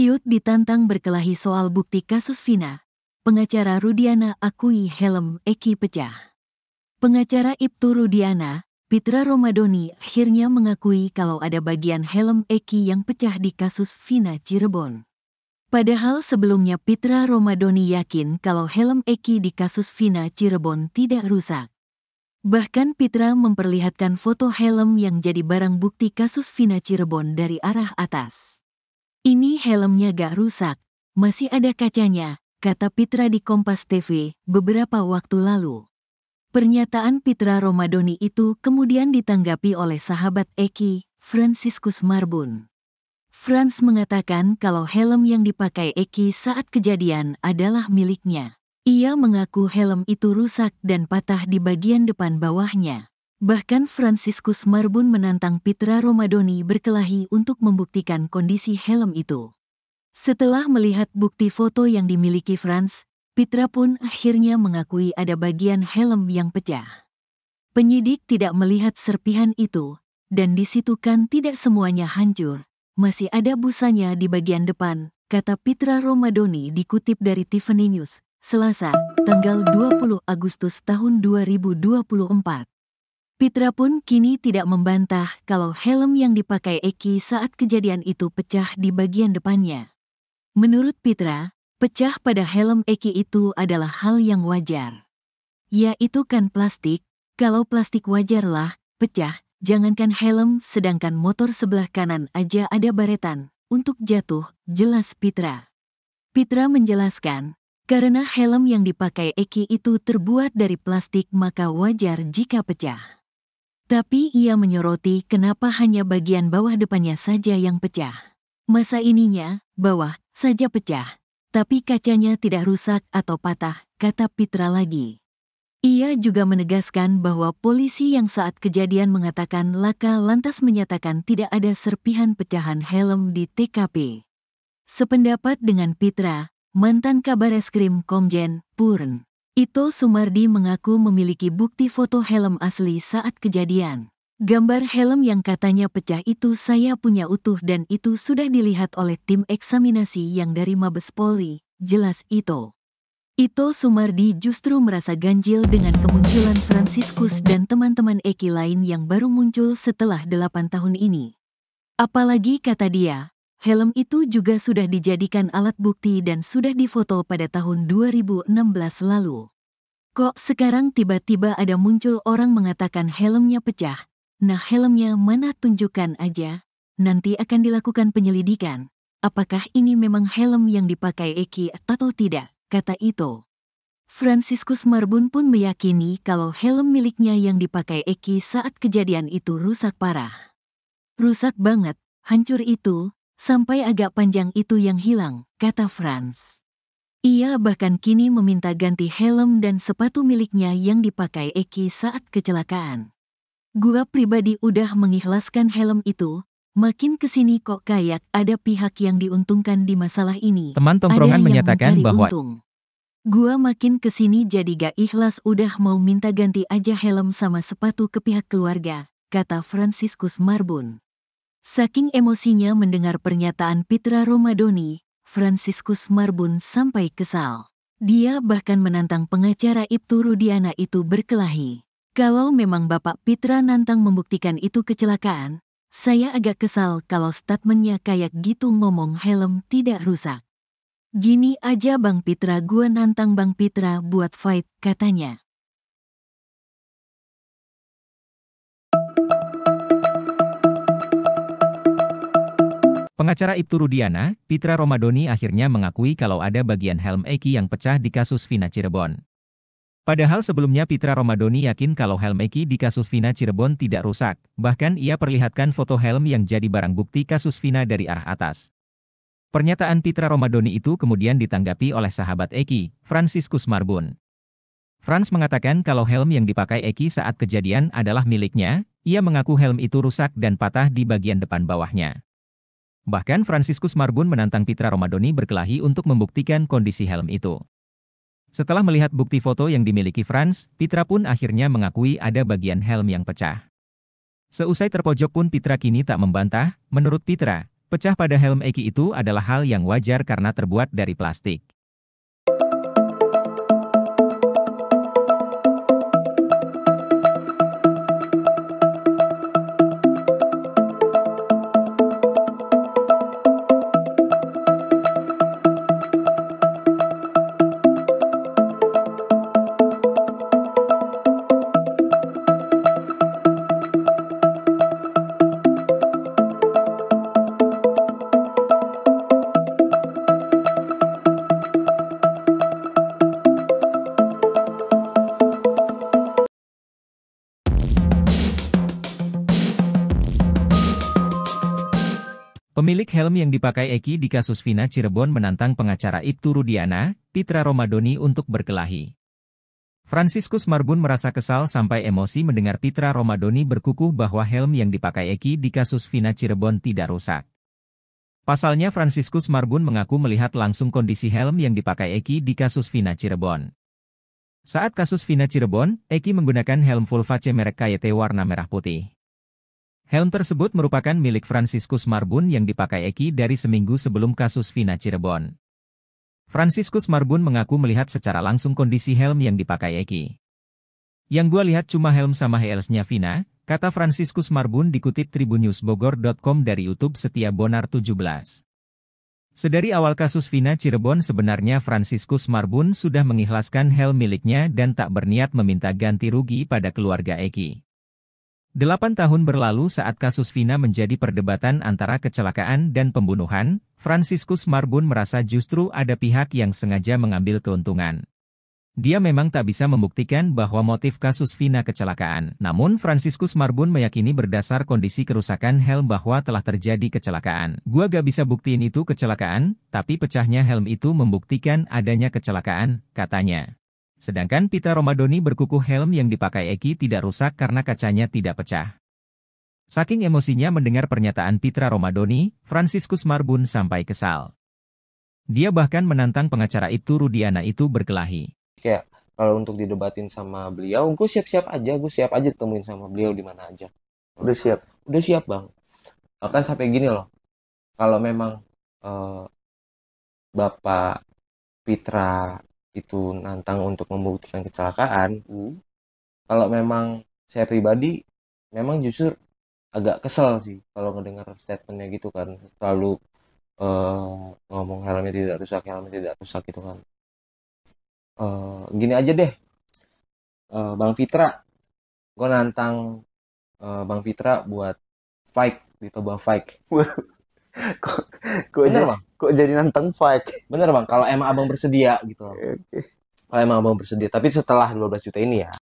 Ciut ditantang berkelahi soal bukti kasus Vina. Pengacara Rudiana akui helm Eki pecah. Pengacara Ibtu Rudiana, Pitra Romadoni akhirnya mengakui kalau ada bagian helm Eki yang pecah di kasus Vina Cirebon. Padahal sebelumnya Pitra Romadoni yakin kalau helm Eki di kasus Vina Cirebon tidak rusak. Bahkan Pitra memperlihatkan foto helm yang jadi barang bukti kasus Vina Cirebon dari arah atas. Ini helmnya gak rusak, masih ada kacanya, kata Pitra di Kompas TV beberapa waktu lalu. Pernyataan Pitra Romadoni itu kemudian ditanggapi oleh sahabat Eki, Franciscus Marbun. Franz mengatakan kalau helm yang dipakai Eki saat kejadian adalah miliknya. Ia mengaku helm itu rusak dan patah di bagian depan bawahnya. Bahkan Franciscus Marbun menantang Pitra Romadoni berkelahi untuk membuktikan kondisi helm itu. Setelah melihat bukti foto yang dimiliki Franz, Pitra pun akhirnya mengakui ada bagian helm yang pecah. Penyidik tidak melihat serpihan itu, dan kan tidak semuanya hancur, masih ada busanya di bagian depan, kata Pitra Romadoni dikutip dari Tiffany News, Selasa, tanggal 20 Agustus tahun 2024. Pitra pun kini tidak membantah kalau helm yang dipakai Eki saat kejadian itu pecah di bagian depannya. Menurut Pitra, pecah pada helm Eki itu adalah hal yang wajar. Ya itu kan plastik, kalau plastik wajarlah, pecah, jangankan helm sedangkan motor sebelah kanan aja ada baretan. Untuk jatuh, jelas Pitra. Pitra menjelaskan, karena helm yang dipakai Eki itu terbuat dari plastik maka wajar jika pecah. Tapi ia menyoroti kenapa hanya bagian bawah depannya saja yang pecah. Masa ininya, bawah, saja pecah. Tapi kacanya tidak rusak atau patah, kata Pitra lagi. Ia juga menegaskan bahwa polisi yang saat kejadian mengatakan laka lantas menyatakan tidak ada serpihan pecahan helm di TKP. Sependapat dengan Pitra, mantan kabar eskrim Komjen, Purn. Ito Sumardi mengaku memiliki bukti foto helm asli saat kejadian. Gambar helm yang katanya pecah itu saya punya utuh dan itu sudah dilihat oleh tim eksaminasi yang dari Mabes Polri, jelas Ito. Ito Sumardi justru merasa ganjil dengan kemunculan Franciscus dan teman-teman Eki lain yang baru muncul setelah delapan tahun ini. Apalagi kata dia, Helm itu juga sudah dijadikan alat bukti dan sudah difoto pada tahun 2016 lalu. Kok sekarang tiba-tiba ada muncul orang mengatakan helmnya pecah? Nah helmnya mana tunjukkan aja? Nanti akan dilakukan penyelidikan. Apakah ini memang helm yang dipakai Eki atau tidak? Kata itu. Franciscus Marbun pun meyakini kalau helm miliknya yang dipakai Eki saat kejadian itu rusak parah. Rusak banget, hancur itu, sampai agak panjang itu yang hilang, kata Franz. Ia bahkan kini meminta ganti helm dan sepatu miliknya yang dipakai Eki saat kecelakaan. Gua pribadi udah mengikhlaskan helm itu, makin kesini kok kayak ada pihak yang diuntungkan di masalah ini. Teman tongkrongan menyatakan bahwa... Untung. Gua makin kesini jadi gak ikhlas udah mau minta ganti aja helm sama sepatu ke pihak keluarga, kata Franciscus Marbun. Saking emosinya mendengar pernyataan Pitra Romadoni, Franciscus Marbun sampai kesal. Dia bahkan menantang pengacara Ibtu Rudiana itu berkelahi. Kalau memang Bapak Pitra nantang membuktikan itu kecelakaan, saya agak kesal kalau statementnya kayak gitu ngomong helm tidak rusak. Gini aja Bang Pitra gua nantang Bang Pitra buat fight, katanya. Pengacara Ibtu Rudiana, Pitra Romadoni akhirnya mengakui kalau ada bagian helm Eki yang pecah di kasus Vina Cirebon. Padahal sebelumnya Pitra Romadoni yakin kalau helm Eki di kasus Vina Cirebon tidak rusak, bahkan ia perlihatkan foto helm yang jadi barang bukti kasus Vina dari arah atas. Pernyataan Pitra Romadoni itu kemudian ditanggapi oleh sahabat Eki, Franciscus Marbun. Franz mengatakan kalau helm yang dipakai Eki saat kejadian adalah miliknya, ia mengaku helm itu rusak dan patah di bagian depan bawahnya. Bahkan Franciscus Marbun menantang Pitra Romadoni berkelahi untuk membuktikan kondisi helm itu. Setelah melihat bukti foto yang dimiliki Franz, Pitra pun akhirnya mengakui ada bagian helm yang pecah. Seusai terpojok pun Pitra kini tak membantah, menurut Pitra, pecah pada helm Eki itu adalah hal yang wajar karena terbuat dari plastik. Pemilik helm yang dipakai Eki di kasus Vina Cirebon menantang pengacara Ibtu Rudiana, Pitra Romadoni untuk berkelahi. Franciscus Marbun merasa kesal sampai emosi mendengar Pitra Romadoni berkukuh bahwa helm yang dipakai Eki di kasus Vina Cirebon tidak rusak. Pasalnya Franciscus Marbun mengaku melihat langsung kondisi helm yang dipakai Eki di kasus Vina Cirebon. Saat kasus Vina Cirebon, Eki menggunakan helm full face merek KYT warna merah putih. Helm tersebut merupakan milik Franciscus Marbun yang dipakai Eki dari seminggu sebelum kasus Vina Cirebon. Franciscus Marbun mengaku melihat secara langsung kondisi helm yang dipakai Eki. Yang gua lihat cuma helm sama helsnya Vina, kata Franciscus Marbun dikutip tribunnews.bogor.com dari YouTube Setia Bonar 17. Sedari awal kasus Vina Cirebon sebenarnya Franciscus Marbun sudah mengikhlaskan helm miliknya dan tak berniat meminta ganti rugi pada keluarga Eki. Delapan tahun berlalu saat kasus Vina menjadi perdebatan antara kecelakaan dan pembunuhan, Franciscus Marbun merasa justru ada pihak yang sengaja mengambil keuntungan. Dia memang tak bisa membuktikan bahwa motif kasus Vina kecelakaan, namun Franciscus Marbun meyakini berdasar kondisi kerusakan helm bahwa telah terjadi kecelakaan. Gua gak bisa buktiin itu kecelakaan, tapi pecahnya helm itu membuktikan adanya kecelakaan, katanya. Sedangkan Pita Romadoni berkuku helm yang dipakai Eki tidak rusak karena kacanya tidak pecah. Saking emosinya mendengar pernyataan Pitra Romadoni, Franciscus Marbun sampai kesal. Dia bahkan menantang pengacara itu Rudiana itu berkelahi. Kayak kalau untuk didebatin sama beliau, gue siap-siap aja, gue siap aja ditemuin sama beliau di mana aja. Udah siap? Udah siap bang. Bahkan sampai gini loh, kalau memang uh, Bapak Pitra itu nantang untuk membuktikan kecelakaan hmm. kalau memang saya pribadi memang justru agak kesel sih kalau mendengar statementnya gitu kan selalu uh, eh, ngomong helmnya tidak rusak helmnya tidak rusak gitu kan uh, gini aja deh uh, bang Fitra gue nantang uh, bang Fitra buat fight di Toba fight kok kok bener jadi, bang kok jadi nantang fight bener bang kalau emang abang bersedia gitu loh okay. kalau emang abang bersedia tapi setelah 12 juta ini ya